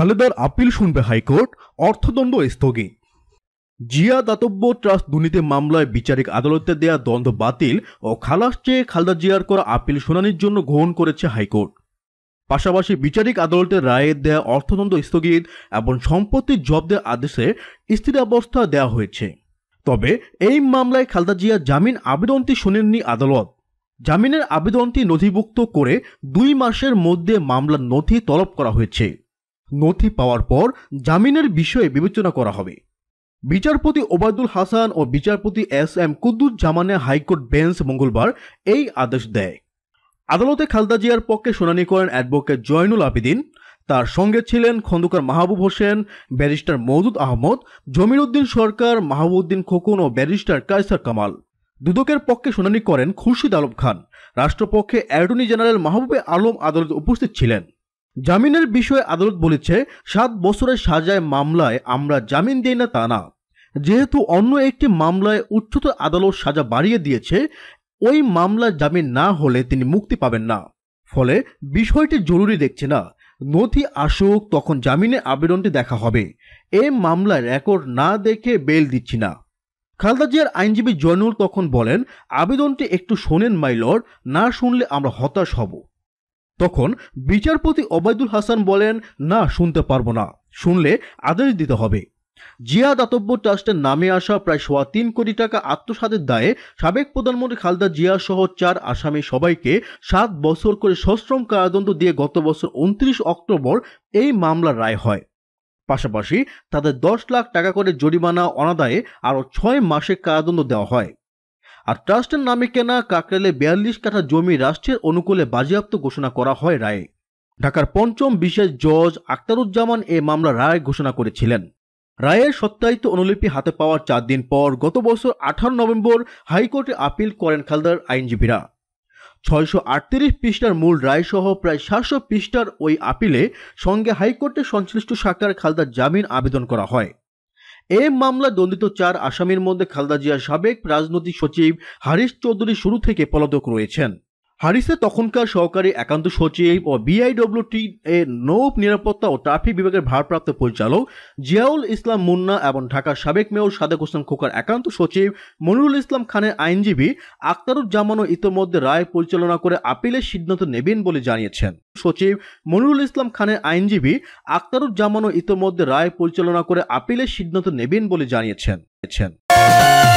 খালেদার appeal শুনবে high court অর্থদণ্ড স্থগিত জিয়া দাতব্য ট্রাস্ট দুর্নীতি মামলায় বিচারিক আদালতে দেয়া দ্বন্দ্ব বাতিল ও খালাস চেয়ে খালদা জিয়ার করা আপিল শুনানির জন্য গ্রহণ করেছে হাইকোর্ট পাশাপাশি বিচারিক আদালতের রায়ের দেয়া অর্থদণ্ড স্থগিত এবং সম্পত্তি জব্দের আদেশে স্থিতাবস্থা দেওয়া হয়েছে তবে এই মামলায় খালদা জিয়া জামিন আবেদনটি শোনেননি আদালত জামিনের আবেদনটি নথিভুক্ত করে দুই মাসের মধ্যে মামলার নথি তলব করা হয়েছে নথি পাওয়ার পর জামিনের বিষয়ে বিবেচনা করা হবে বিচারপতি ওবায়দুল হাসান ও বিচারপতি এস এম কুদ্দুজ জামানে হাইকোর্ট বেঞ্চ মঙ্গলবার এই আদেশ দেয় আদালতে খালদা জিয়ার পক্ষে শুনানি করেন অ্যাডভোকেট জয়নুল আবিদিন তার সঙ্গে ছিলেন খন্দকার মাহবুব হোসেন ব্যারিস্টার মৌদুদ আহমদ জমিরুদ্দিন সরকার মাহবুদ্দিন খোকন ও ব্যারিস্টার কায়সার কামাল দুদকের পক্ষে শুনানি করেন খুরশিদ আলম খান রাষ্ট্রপক্ষে অ্যাটর্নি জেনারেল মাহবুবে আলম আদালতে উপস্থিত ছিলেন জামিনের বিষয়ে আদালত বলেছে সাত বছরের সাজায় মামলায় আমরা জামিন দিই না তা না যেহেতু অন্য একটি মামলায় উচ্চতর আদালত সাজা বাড়িয়ে দিয়েছে ওই মামলা জামিন না হলে তিনি মুক্তি পাবেন না ফলে বিষয়টি জরুরি দেখছে না নথি আসুক তখন জামিনে আবেদনটি দেখা হবে এই মামলায় রেকর্ড না দেখে বেল দিচ্ছি না খালদা জিয়ার আইনজীবী জয়নুল তখন বলেন আবেদনটি একটু শোনেন মাইলর না শুনলে আমরা হতাশ হব তখন বিচারপতি ওবায়দুল হাসান বলেন না শুনতে পারবো না শুনলে আদেশ দিতে হবে জিয়া দাতব্য ট্রাস্টের নামে আসা প্রায় সোয়া তিন কোটি টাকা আত্মসাতের দায়ে সাবেক প্রধানমন্ত্রী খালেদা জিয়া সহ চার আসামি সবাইকে সাত বছর করে সশ্রম কারাদণ্ড দিয়ে গত বছর উনত্রিশ অক্টোবর এই মামলার রায় হয় পাশাপাশি তাদের দশ লাখ টাকা করে জরিমানা অনাদায়ে আরও ছয় মাসে কারাদণ্ড দেওয়া হয় আর ট্রাস্টের নামে কেনা কাকরেলে বিয়াল্লিশ কাঠা জমি রাষ্ট্রের অনুকূলে বাজেয়াপ্ত ঘোষণা করা হয় রায়ে ঢাকার পঞ্চম বিশেষ জজ আক্তারুজ্জামান এ মামলা রায় ঘোষণা করেছিলেন রায়ের সত্যায়িত অনুলিপি হাতে পাওয়ার চার দিন পর গত বছর আঠারো নভেম্বর হাইকোর্টে আপিল করেন খালদার আইনজীবীরা ছয়শো আটত্রিশ পৃষ্ঠার মূল রায়সহ প্রায় সাতশো পৃষ্ঠার ওই আপিলে সঙ্গে হাইকোর্টের সংশ্লিষ্ট শাখার খালদার জামিন আবেদন করা হয় এ মামলা দণ্ডিত চার আসামির মধ্যে খালদা জিয়ার সাবেক রাজনৈতিক সচিব হারিশ চৌধুরী শুরু থেকে পলাতক রয়েছেন হারিসে তখনকার সহকারী একান্ত সচিব ও বিআইডব্লিউটি এ নৌ নিরাপত্তা ও ট্রাফিক বিভাগের ভারপ্রাপ্ত পরিচালক জিয়াউল ইসলাম মুন্না এবং ঢাকার সাবেক মেয়র সাদেক হোসেন খোকার একান্ত সচিব মনিরুল ইসলাম খানের আইনজীবী আখতারুজ্জামানও ইতোমধ্যে রায় পরিচালনা করে আপিলের সিদ্ধান্ত নেবেন বলে জানিয়েছেন সচিব মনিরুল ইসলাম খানের আইনজীবী আখতারুজ্জামানও ইতোমধ্যে রায় পরিচালনা করে আপিলের সিদ্ধান্ত নেবেন বলে জানিয়েছেন